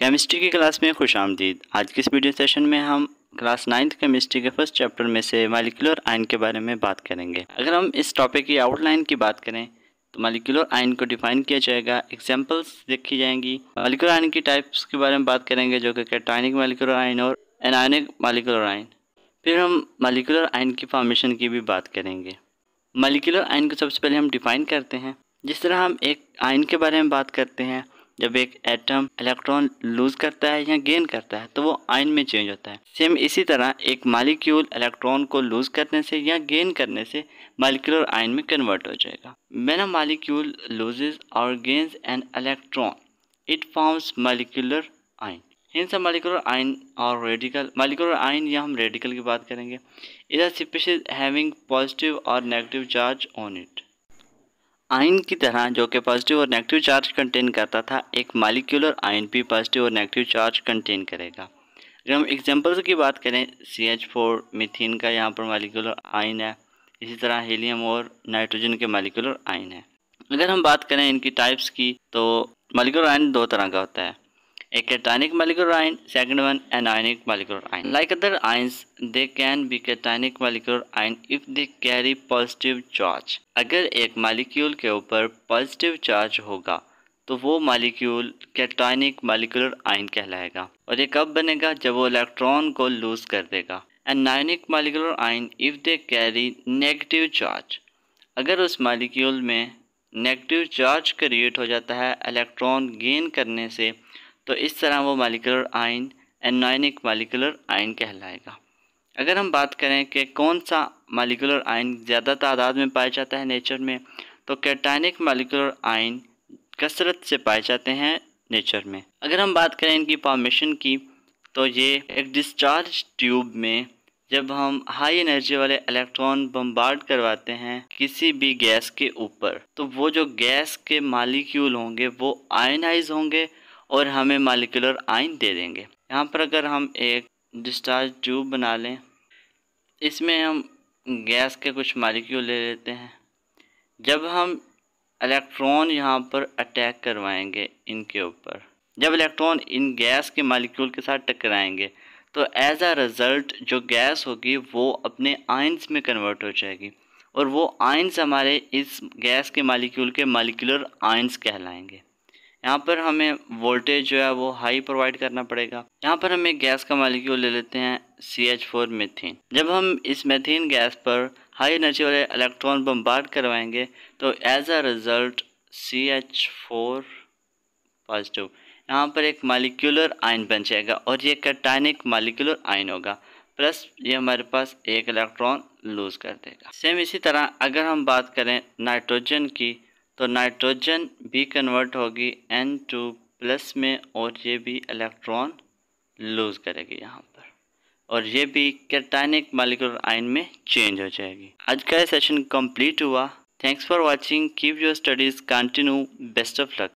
chemistry की class में खुश आमदीद आज के इस वीडियो सेशन में हम क्लास नाइन्थ केमिस्ट्री के फर्स्ट चैप्टर में से मालिकुलर आयन के बारे में बात करेंगे अगर हम इस टॉपिक की आउटलाइन की बात करें तो मालिकुलर आयन को डिफाइन किया जाएगा एग्जाम्पल्स देखी जाएंगी मालिकुलर आयन की टाइप्स के बारे में बात करेंगे जो कि कैटाइनिक मालिकुलर आयन और एनायनिक मालिकुलर आयन फिर हम मालिकुलर आयन की फॉर्मेशन की भी बात करेंगे मालिकुलर आयन को सबसे पहले हम डिफाइन करते हैं जिस तरह हम एक आयन के बारे में बात करते हैं जब एक एटम इलेक्ट्रॉन लूज करता है या गेन करता है तो वो आयन में चेंज होता है सेम इसी तरह एक मालिक्यूल इलेक्ट्रॉन को लूज करने से या गेन करने से मालिक्यूलर आयन में कन्वर्ट हो जाएगा मैन मालिक्यूल लूजेज और gains an electron it forms molecular ion सब मालिकुलर आयन और रेडिकल मालिकुलर आयन या हम रेडिकल की बात करेंगे इधर स्पेशल हैविंग पॉजिटिव और negative charge on it ion की तरह जो कि पॉजिटिव और नेगेटिव चार्ज कंटेन करता था एक मालिक्यूलर आयन भी पॉजिटिव और नेगेटिव चार्ज कंटेन करेगा अगर हम एग्जांपल्स की बात करें सी एच फोर मिथिन का यहाँ पर मालिक्यूलर आयन है इसी तरह हीलियम और नाइट्रोजन के मालिक्यूलर आयन है अगर हम बात करें इनकी टाइप्स की तो मालिकुलर आयन दो तरह का होता है a cationic molecular ion second one anionic molecular ion like other ions they can be cationic molecular ion if they carry positive charge अगर एक मालिक्यूल के ऊपर पॉजिटिव चार्ज होगा तो वो मालिक्यूल कैटाइनिक मालिकुलर आयन कहलाएगा और ये कब बनेगा जब वो इलेक्ट्रॉन को लूज कर देगा anionic molecular ion if they carry negative charge अगर उस मालिक्यूल में नेगेटिव चार्ज क्रिएट हो जाता है इलेक्ट्रॉन गेन करने से तो इस तरह वो molecular ion anionic molecular ion कहलाएगा अगर हम बात करें कि कौन सा मालिकुलर आयन ज़्यादा तादाद में पाया जाता है नेचर में तो कैटानिक मालिकुलर आयन कसरत से पाए जाते हैं नेचर में अगर हम बात करें इनकी फॉर्मेशन की तो ये एक डिस्चार्ज ट्यूब में जब हम हाई एनर्जी वाले इलेक्ट्रॉन बम्बार्ड करवाते हैं किसी भी गैस के ऊपर तो वो जो गैस के मालिक्यूल होंगे वो आयनाइज होंगे और हमें मालिकुलर आइन दे देंगे यहाँ पर अगर हम एक डिस्चार्ज ट्यूब बना लें इसमें हम गैस के कुछ मालिक्यूल ले लेते हैं जब हम इलेक्ट्रॉन यहाँ पर अटैक करवाएंगे इनके ऊपर जब इलेक्ट्रॉन इन गैस के मालिक्यूल के साथ टकराएंगे तो एज आ रिज़ल्ट जो गैस होगी वो अपने आइन्स में कन्वर्ट हो जाएगी और वो आइन्स हमारे इस गैस के मालिक्यूल के मालिकुलर आइंस कहलाएंगे यहाँ पर हमें वोल्टेज जो है वो हाई प्रोवाइड करना पड़ेगा यहाँ पर हम एक गैस का मालिक्यूल ले लेते हैं सी एच फोर मेथीन जब हम इस मेथीन गैस पर हाई एनर्जी वाले इलेक्ट्रॉन बम्बार्ड करवाएंगे तो as a result C H four positive यहाँ पर एक मालिक्यूलर आयन बन जाएगा और ये कैटाइनिक मालिक्यूलर आयन होगा प्लस ये हमारे पास एक इलेक्ट्रॉन लूज़ कर देगा सेम इसी तरह अगर हम बात करें नाइट्रोजन की तो नाइट्रोजन भी कन्वर्ट होगी एन टू प्लस में और ये भी इलेक्ट्रॉन लूज़ करेगी यहाँ पर और ये भी कैटाइनिक मालिकुलर आयन में चेंज हो जाएगी आज का सेशन कंप्लीट हुआ thanks for watching keep your studies continue best of luck